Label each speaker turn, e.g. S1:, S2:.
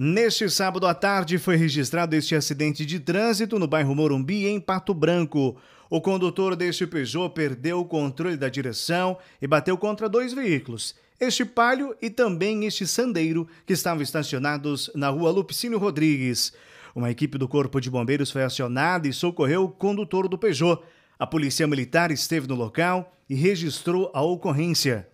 S1: Neste sábado à tarde foi registrado este acidente de trânsito no bairro Morumbi, em Pato Branco. O condutor deste Peugeot perdeu o controle da direção e bateu contra dois veículos, este Palio e também este Sandeiro, que estavam estacionados na rua Lupicínio Rodrigues. Uma equipe do Corpo de Bombeiros foi acionada e socorreu o condutor do Peugeot. A Polícia Militar esteve no local e registrou a ocorrência.